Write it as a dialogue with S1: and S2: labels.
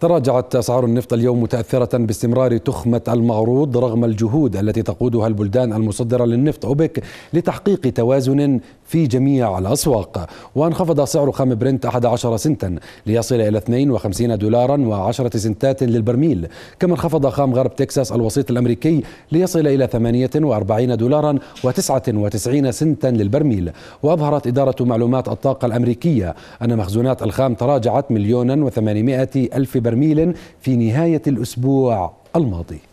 S1: تراجعت أسعار النفط اليوم متأثرة باستمرار تخمة المعروض رغم الجهود التي تقودها البلدان المصدرة للنفط أوبك لتحقيق توازن في جميع الأسواق وانخفض سعر خام برنت 11 سنتا ليصل إلى 52 دولارا و10 سنتات للبرميل كما انخفض خام غرب تكساس الوسيط الأمريكي ليصل إلى 48 دولارا و99 سنتا للبرميل وأظهرت إدارة معلومات الطاقة الأمريكية أن مخزونات الخام تراجعت مليونا و800 ألف برميل في نهاية الأسبوع الماضي